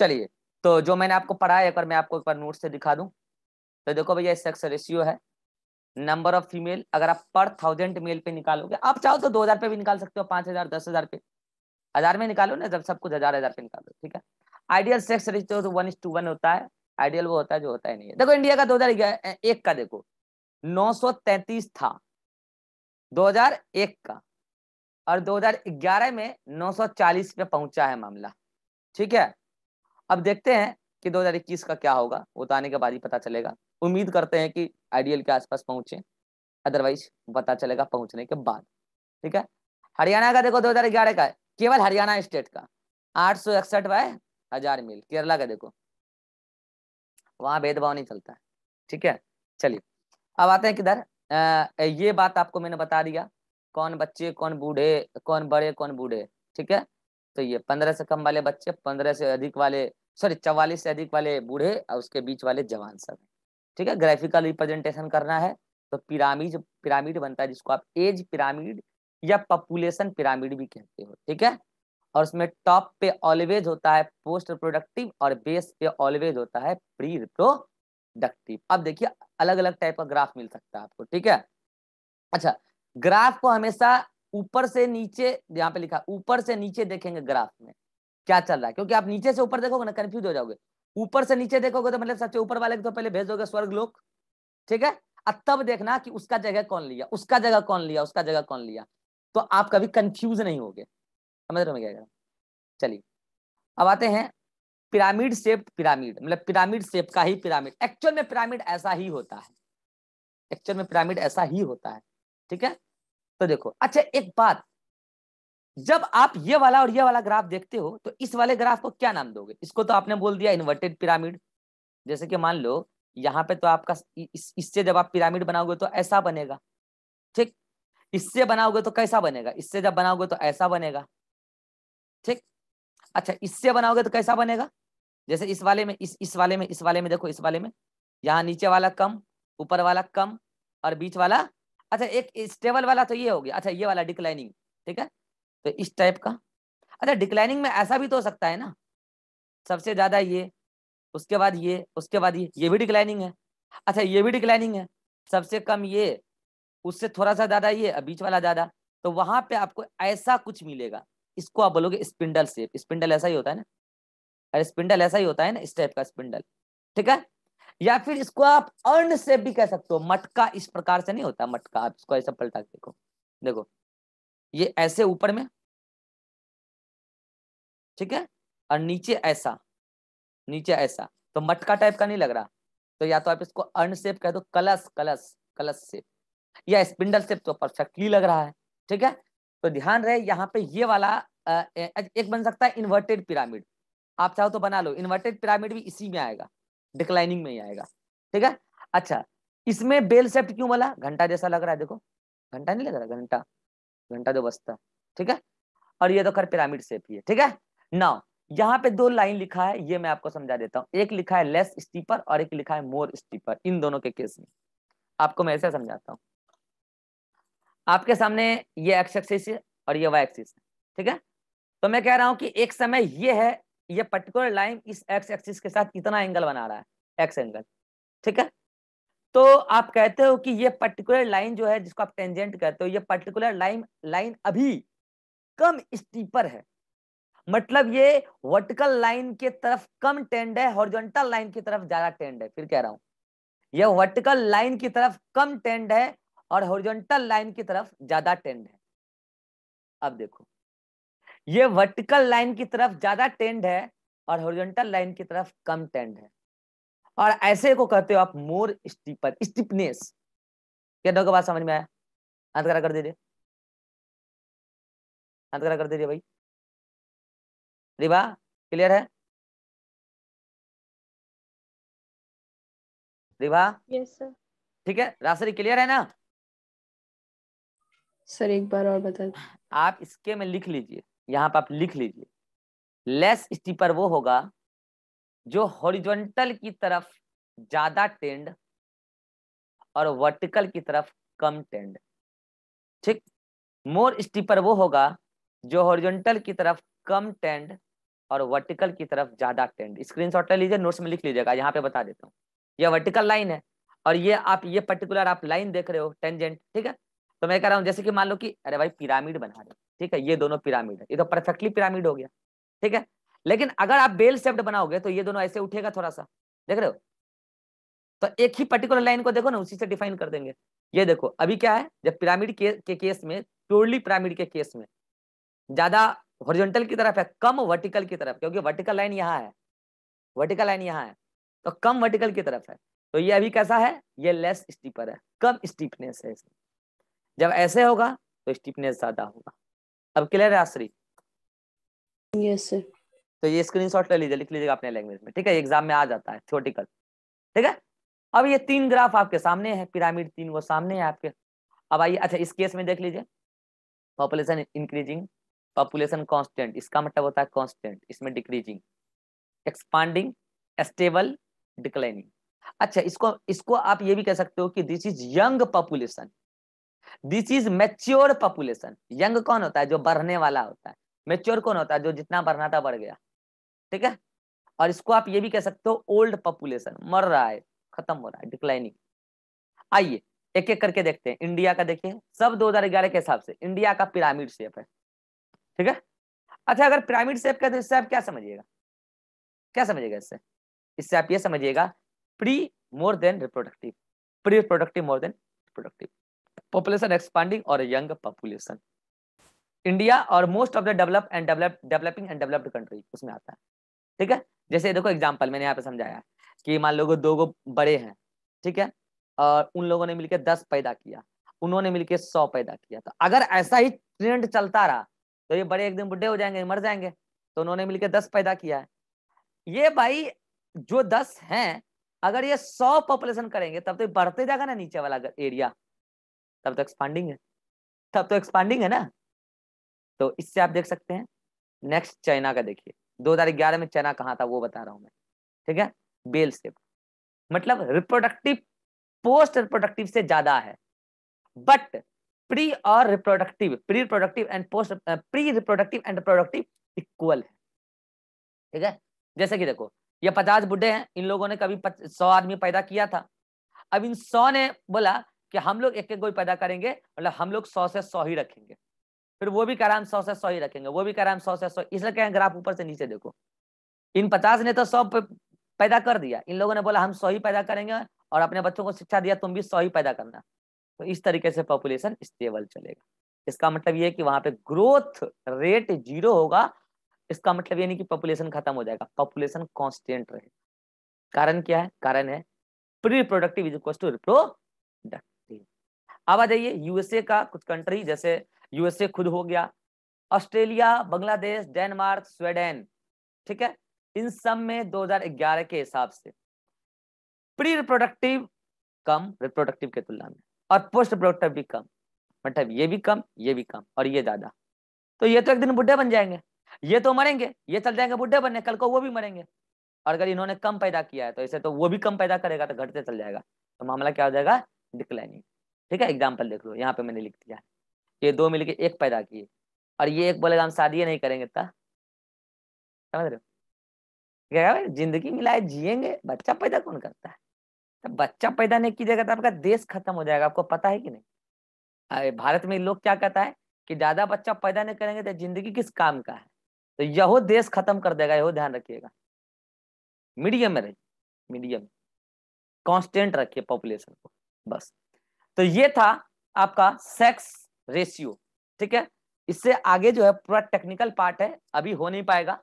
चलिए तो जो मैंने आपको पढ़ाया एक बार मैं आपको एक बार नोट से दिखा दूं तो देखो भैया सेक्स रेशियो है नंबर ऑफ फीमेल अगर आप पर थाउजेंड मेल पे निकालोगे आप चाहो तो दो हजार पे भी निकाल सकते हो पांच हजार दस हजार पे हजार में निकालो ना जब सब कुछ हजार हजार पे निकालो ठीक है आइडियल सेक्स रेशियो तो वन इज टू वन होता है आइडियल वो होता है जो होता है नहीं है देखो इंडिया का दो हजार एक का देखो नौ सौ तैतीस था दो हजार एक का और दो हजार ग्यारह में नौ सौ चालीस पे पहुंचा है मामला ठीक है अब देखते हैं कि 2021 का क्या होगा वो तो आने के बाद ही पता चलेगा उम्मीद करते हैं कि आइडियल के आसपास पहुंचे अदरवाइज पता चलेगा पहुंचने के बाद ठीक है हरियाणा का देखो 2011 का केवल हरियाणा स्टेट का आठ सौ इकसठ बाय हजार मील केरला का देखो वहां भेदभाव नहीं चलता है ठीक है चलिए अब आते हैं किधर ये बात आपको मैंने बता दिया कौन बच्चे कौन बूढ़े कौन बड़े कौन बूढ़े ठीक है तो ये पंद्रह से कम वाले बच्चे पंद्रह से अधिक वाले सॉरी चवालीस से अधिक वाले बूढ़े और उसके बीच वाले जवान सब ठीक है ग्राफिकल रिप्रेजेंटेशन करना है तो पिरामिड पिरामिड बनता है जिसको आप एज पिरामिड या पॉपुलेशन पिरामिड भी कहते हो ठीक है और उसमें टॉप पे ऑलवेज होता है पोस्ट प्रोडक्टिव और बेस पे ऑलवेज होता है प्री रिप्रोडक्टिव अब देखिए अलग अलग टाइप का ग्राफ मिल सकता है आपको ठीक है अच्छा ग्राफ को हमेशा ऊपर से नीचे यहाँ पे लिखा ऊपर से नीचे देखेंगे ग्राफ में क्या चल रहा है क्योंकि आप नीचे से ऊपर देखोगे ना कंफ्यूज हो जाओगे ऊपर से नीचे देखोगे तो मतलब सबसे ऊपर वाले को तो पहले भेज दोगे स्वर्ग लोक ठीक है और तब देखना कि उसका जगह कौन लिया उसका जगह कौन लिया उसका जगह कौन लिया तो आप कभी कंफ्यूज नहीं होगे समझ रहे हो चलिए अब आते हैं पिरामिड शेप पिरामिड मतलब पिरामिड शेप का ही पिरामिड एक्चुअल में पिरामिड ऐसा ही होता है एक्चुअल में पिरामिड ऐसा ही होता है ठीक है तो देखो अच्छा एक बात जब आप ये वाला और ये वाला ग्राफ देखते हो तो इस वाले ग्राफ को क्या नाम दोगे इसको तो आपने बोल दिया इन्वर्टेड पिरामिड जैसे कि मान लो यहाँ पे तो आपका इस, इससे जब आप पिरामिड बनाओगे तो ऐसा बनेगा ठीक इससे बनाओगे तो कैसा बनेगा इससे जब बनाओगे तो ऐसा बनेगा ठीक अच्छा इससे बनाओगे तो कैसा बनेगा जैसे इस वाले में इस इस वाले में इस वाले में देखो इस वाले में यहाँ नीचे वाला कम ऊपर वाला कम और बीच वाला अच्छा एक स्टेबल वाला तो ये हो गया अच्छा ये वाला डिक्लाइनिंग ठीक है तो इस टाइप का अच्छा डिक्लाइनिंग में ऐसा भी तो हो सकता है ना सबसे ज़्यादा ये उसके बाद ये उसके बाद ये ये भी डिक्लाइनिंग है अच्छा ये भी डिक्लाइनिंग है सबसे कम ये उससे थोड़ा सा ज़्यादा ये बीच वाला ज़्यादा तो वहां पे आपको ऐसा कुछ मिलेगा इसको आप बोलोगे स्पिंडल सेप स्पिंडल ऐसा ही होता है ना अरे स्पिंडल ऐसा ही होता है ना इस टाइप का स्पिंडल ठीक है या फिर इसको आप अर्न सेप भी कह सकते हो मटका इस प्रकार से नहीं होता मटका आप इसको ऐसा पलटा देखो देखो ये ऐसे ऊपर में ठीक है और नीचे ऐसा नीचे ऐसा तो मटका टाइप का नहीं लग रहा तो या तो आप इसको अर्न सेप कह दो कलस कलस कलस सेप या स्पिंडल सेप तो परफेक्टली लग रहा है ठीक है तो ध्यान रहे यहाँ पे ये वाला एक बन सकता है इन्वर्टेड पिरामिड आप चाहो तो बना लो इन्वर्टेड पिरामिड भी इसी में आएगा डिक्लाइनिंग में ही आएगा ठीक है अच्छा इसमें बेल सेप्ट क्यों बोला घंटा जैसा लग रहा है देखो घंटा नहीं लग रहा घंटा घंटा जो बचता है ठीक है और ये तो खैर पिरामिड सेप ही है ठीक है नाउ यहाँ पे दो लाइन लिखा है ये मैं आपको समझा देता हूँ एक लिखा है लेस स्टीपर और एक लिखा है मोर स्टीपर इन दोनों के केस में आपको मैं ऐसे समझाता हूँ आपके सामने ये एक्स एक्सिस है और ये वाई एक्सिस है ठीक है तो मैं कह रहा हूँ कि एक समय ये है ये पर्टिकुलर लाइन इस एक्स एक्सिस के साथ इतना एंगल बना रहा है एक्स एंगल ठीक है तो आप कहते हो कि ये पर्टिकुलर लाइन जो है जिसको आप टेंजेंट कहते हो ये पर्टिकुलर लाइन लाइन अभी कम स्टीपर है मतलब ये वर्टिकल लाइन के तरफ कम टेंड है हॉरिजॉन्टल लाइन की तरफ ज्यादा टेंड है फिर कह रहा हूं यह वर्टिकल लाइन की तरफ कम टेंड है और हॉरिजॉन्टल लाइन की तरफ ज्यादा टेंड है अब देखो ये वर्टिकल लाइन की तरफ ज्यादा टेंड है और हॉरिजॉन्टल लाइन की तरफ कम टेंड है और ऐसे को कहते हो आप मोर स्टीपर स्टिपनेस क्या डॉग बात समझ में आया हाथ खड़ा कर दीजिए हाथ खड़ा कर दीजिए भाई रिवा क्लियर है रिवा यस सर ठीक है राशि क्लियर है ना सर एक बार और बता आप इसके में लिख लीजिए यहाँ पर आप लिख लीजिए लेस स्टीपर वो होगा जो हॉरिजॉन्टल की तरफ ज्यादा टेंड और वर्टिकल की तरफ कम टेंड ठीक मोर स्टीपर वो होगा जो हॉरिजॉन्टल की तरफ कम टेंड और वर्टिकल की तरफ ज्यादा टेंड स्क्रीनशॉट ले लीजिए नोट्स में लिख लीजिएगा यहाँ पे बता देता हूँ ये वर्टिकल लाइन है और ये आप ये पर्टिकुलर आप लाइन देख रहे हो टेंजेंट ठीक है तो मैं कह रहा हूँ जैसे कि मान लो कि अरे भाई पिरामिड बना रहे ठीक है ये दोनों पिरामिड है ये तो परफेक्टली पिरामिड हो गया ठीक है लेकिन अगर आप बेल सेफ्ट बनाओगे तो ये दोनों ऐसे उठेगा थोड़ा सा देख रहे हो तो एक ही पर्टिकुलर लाइन को देखो ना उसी से डिफाइन कर देंगे ये देखो अभी क्या है जब पिरामिड के, के केस में प्योरली पिरामिड के केस में ज्यादा हॉरिजॉन्टल की तरफ है कम वर्टिकल की तरफ क्योंकि वर्टिकल लाइन यहाँ है वर्टिकल लाइन यहाँ है तो कम वर्टिकल की तरफ है तो ये अभी कैसा है ये लेस स्टीपर है कम स्टीपनेस है इसमें जब ऐसे होगा तो स्टीपनेस ज्यादा होगा अब क्लियर है आश्री यस yes, सर तो ये स्क्रीनशॉट ले लीजिए लिख लीजिएगा अपने लैंग्वेज में ठीक है एग्जाम में आ जाता है थियोटिकल ठीक है अब ये तीन ग्राफ आपके सामने है पिरामिड तीन वो सामने है आपके अब आइए अच्छा इस केस में देख लीजिए पॉपुलेशन इंक्रीजिंग पॉपुलेशन कांस्टेंट इसका मतलब होता है कांस्टेंट इसमें डिक्रीजिंग एक्सपांडिंग स्टेबल डिक्लाइनिंग अच्छा इसको इसको आप ये भी कह सकते हो कि this is young population this is mature population young कौन होता है जो बढ़ने वाला होता है मेच्योर कौन होता है जो जितना बढ़ना था बढ़ गया ठीक है और इसको आप ये भी कह सकते हो ओल्ड पॉपुलेशन मर रहा है खत्म हो रहा है डिक्लाइनिंग आइए एक एक करके देखते हैं इंडिया का देखिए सब 2011 के हिसाब से इंडिया का पिरामिड शेप है ठीक है अच्छा अगर पिरामिड शेप का तो इससे आप क्या समझिएगा क्या समझिएगा इससे इससे आप ये समझिएगा pre more than reproductive pre reproductive more than reproductive population expanding और यंग पॉपुलेशन इंडिया और most of the develop and develop developing and developed country उसमें आता है ठीक है जैसे देखो एग्जाम्पल मैंने यहाँ पे समझाया कि मान लो दो गो बड़े हैं ठीक है और उन लोगों ने मिलकर दस पैदा किया उन्होंने मिलकर सौ पैदा किया तो अगर ऐसा ही ट्रेंड चलता रहा तो ये बड़े एक दिन बुढ़े हो जाएंगे मर जाएंगे तो उन्होंने मिलकर दस पैदा किया है ये भाई जो दस हैं अगर ये सौ पॉपुलेशन करेंगे तब तो बढ़ते जाएगा ना नीचे वाला एरिया तब तो एक्सपांडिंग है तब तो एक्सपांडिंग है ना तो इससे आप देख सकते हैं नेक्स्ट चाइना का देखिए 2011 में चना कहाँ था वो बता रहा हूँ मैं ठीक है बेल से मतलब रिप्रोडक्टिव पोस्ट रिप्रोडक्टिव से ज्यादा है बट प्री और reproductive pre reproductive and post pre reproductive and reproductive equal है ठीक है जैसे कि देखो ये पचास बुढ़े हैं इन लोगों ने कभी सौ आदमी पैदा किया था अब इन सौ ने बोला कि हम लोग एक एक गोई पैदा करेंगे मतलब हम लोग सौ से सौ ही रखेंगे फिर वो भी कराम सौ से सौ ही रखेंगे वो भी कराम सौ से सौ इसलिए कहें ग्राफ ऊपर से नीचे देखो इन पचास ने तो सौ पैदा कर दिया इन लोगों ने बोला हम सौ ही पैदा करेंगे और अपने बच्चों को शिक्षा दिया तुम भी सौ ही पैदा करना तो इस तरीके से पॉपुलेशन स्टेबल चलेगा इसका मतलब ये कि वहां पे ग्रोथ रेट जीरो होगा इसका मतलब ये नहीं कि पॉपुलेशन खत्म हो जाएगा पॉपुलेशन कॉन्स्टेंट रहेगा कारण क्या है कारण है pre productive is equal to reproductive अब आ जाइए यूएसए का कुछ कंट्री जैसे यूएसए खुद हो गया ऑस्ट्रेलिया बांग्लादेश डेनमार्क स्वीडन ठीक है इन सब में 2011 के हिसाब से प्री रिप्रोडक्टिव कम रिप्रोडक्टिव के तुलना में और पोस्ट रिप्रोडक्टिव भी कम मतलब ये भी कम ये भी कम और ये ज्यादा तो ये तो एक दिन बुढ़े बन जाएंगे ये तो मरेंगे ये चल जाएंगे बुढ़े बनने कल को वो भी मरेंगे और अगर इन्होंने कम पैदा किया है तो इसे तो वो भी कम पैदा करेगा तो घटते चल जाएगा तो मामला क्या हो जाएगा डिक्लाइनिंग ठीक है एग्जाम्पल देख लो यहाँ पे मैंने लिख दिया है ये दो मिलके एक पैदा किए और ये एक बोलेगा हम शादी नहीं करेंगे ता समझ रहे हो भाई जिंदगी मिलाए जिएंगे बच्चा पैदा कौन करता है तो बच्चा पैदा नहीं कीजिएगा तो आपका देश खत्म हो जाएगा आपको पता है कि नहीं अरे भारत में लोग क्या कहता है कि ज्यादा बच्चा पैदा नहीं करेंगे तो जिंदगी किस काम का है तो यहो देश खत्म कर देगा यहो ध्यान रखिएगा मीडियम में रहिए मीडियम कांस्टेंट रखिए पॉपुलेशन को बस तो ये था आपका सेक्स रेशियो ठीक है इससे आगे जो है पूरा टेक्निकल पार्ट है अभी हो नहीं पाएगा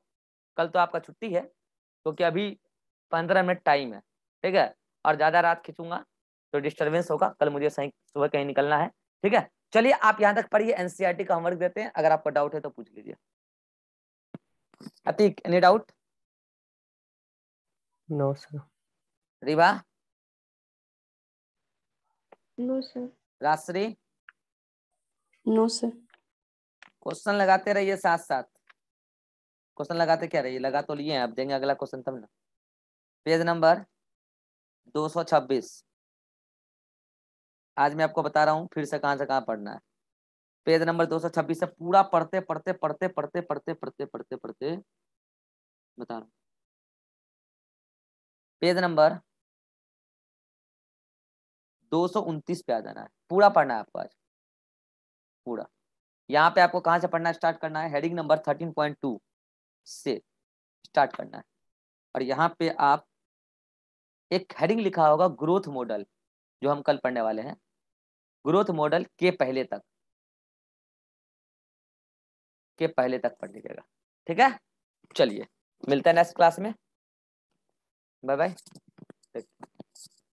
कल तो आपका छुट्टी है क्योंकि तो अभी पंद्रह मिनट टाइम है ठीक है और ज़्यादा रात खींचूंगा तो डिस्टर्बेंस होगा कल मुझे सही सुबह कहीं निकलना है ठीक है चलिए आप यहाँ तक पढ़िए एनसीईआरटी e का होमवर्क देते हैं अगर आपको डाउट है तो पूछ लीजिए Ateeq any doubt no sir Riva no sir Rashree no sir question लगाते रहिए साथ साथ क्वेश्चन लगाते क्या रहिए लगा तो लिए हैं अब देंगे अगला क्वेश्चन तब ना पेज नंबर 226 आज मैं आपको बता रहा हूँ फिर से कहाँ से कहाँ पढ़ना है पेज नंबर 226 से पूरा पढ़ते पढ़ते पढ़ते पढ़ते पढ़ते पढ़ते पढ़ते पढ़ते बता रहा हूँ पेज नंबर दो पे आ जाना है पूरा पढ़ना है आपको आज पूरा यहाँ पे आपको कहाँ से पढ़ना स्टार्ट करना है heading number thirteen point two से स्टार्ट करना है और यहाँ पे आप एक हेडिंग लिखा होगा ग्रोथ मॉडल जो हम कल पढ़ने वाले हैं ग्रोथ मॉडल के पहले तक के पहले तक पढ़ लीजिएगा ठीक है चलिए मिलते हैं नेक्स्ट क्लास में बाय बाय